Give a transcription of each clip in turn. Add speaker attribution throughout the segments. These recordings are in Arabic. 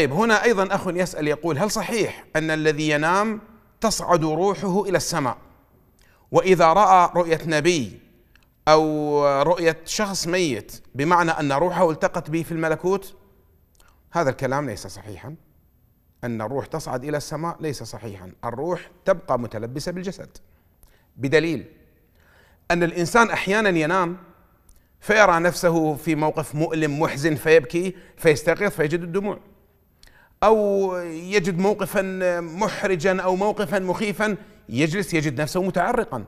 Speaker 1: طيب هنا أيضا أخ يسأل يقول هل صحيح أن الذي ينام تصعد روحه إلى السماء وإذا رأى رؤية نبي أو رؤية شخص ميت بمعنى أن روحه التقت به في الملكوت هذا الكلام ليس صحيحا أن الروح تصعد إلى السماء ليس صحيحا الروح تبقى متلبسة بالجسد بدليل أن الإنسان أحيانا ينام فيرى نفسه في موقف مؤلم محزن فيبكي فيستيقظ فيجد الدموع أو يجد موقفا محرجا أو موقفا مخيفا يجلس يجد نفسه متعرقا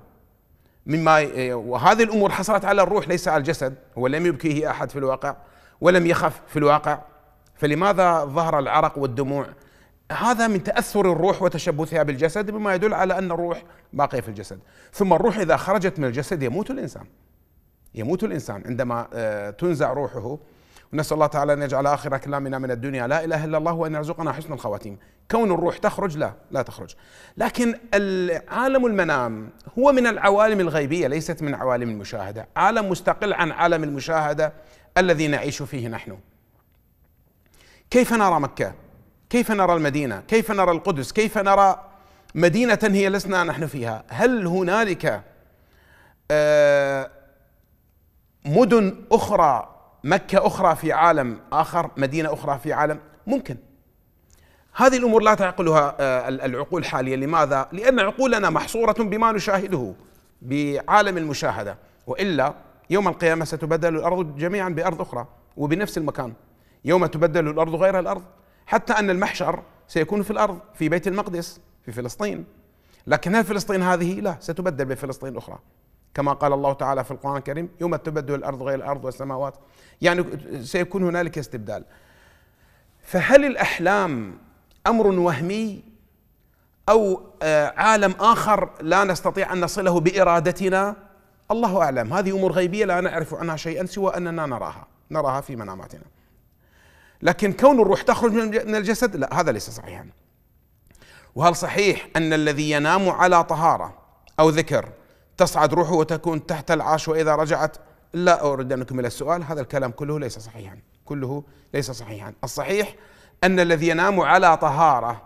Speaker 1: مما وهذه الأمور حصلت على الروح ليس على الجسد هو لم يبكيه أحد في الواقع ولم يخف في الواقع فلماذا ظهر العرق والدموع هذا من تأثر الروح وتشبثها بالجسد مما يدل على أن الروح باقية في الجسد ثم الروح إذا خرجت من الجسد يموت الإنسان يموت الإنسان عندما آه، تنزع روحه ونسال الله تعالى ان يجعل اخر كلامنا من الدنيا لا اله الا الله وان يرزقنا حسن الخواتيم كون الروح تخرج لا لا تخرج لكن عالم المنام هو من العوالم الغيبيه ليست من عوالم المشاهده عالم مستقل عن عالم المشاهده الذي نعيش فيه نحن كيف نرى مكه كيف نرى المدينه كيف نرى القدس كيف نرى مدينه هي لسنا نحن فيها هل هنالك آه، مدن اخرى مكة أخرى في عالم آخر مدينة أخرى في عالم ممكن هذه الأمور لا تعقلها آه، العقول حاليا لماذا؟ لأن عقولنا محصورة بما نشاهده بعالم المشاهدة وإلا يوم القيامة ستبدل الأرض جميعا بأرض أخرى وبنفس المكان يوم تبدل الأرض غير الأرض حتى أن المحشر سيكون في الأرض في بيت المقدس في فلسطين لكن هل فلسطين هذه؟ لا ستبدل بفلسطين أخرى كما قال الله تعالى في القرآن الكريم يوم تبدل الأرض غير الأرض والسماوات يعني سيكون هنالك استبدال فهل الأحلام أمر وهمي أو آه، عالم آخر لا نستطيع أن نصله بإرادتنا الله أعلم هذه أمور غيبية لا نعرف عنها شيئا سوى أننا نراها نراها في مناماتنا لكن كون الروح تخرج من الجسد لا هذا ليس صحيحا وهل صحيح أن الذي ينام على طهارة أو ذكر تصعد روحه وتكون تحت العرش وإذا رجعت لا أريد أن أكمل السؤال هذا الكلام كله ليس صحيحا كله ليس صحيحا الصحيح أن الذي ينام على طهارة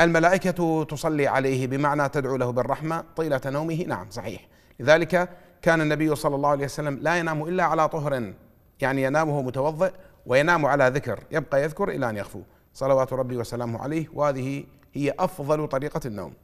Speaker 1: الملائكة تصلي عليه بمعنى تدعو له بالرحمة طيلة نومه نعم صحيح لذلك كان النبي صلى الله عليه وسلم لا ينام إلا على طهر يعني ينام وهو متوضئ وينام على ذكر يبقى يذكر إلى أن يغفو صلوات ربي وسلامه عليه وهذه هي أفضل طريقة النوم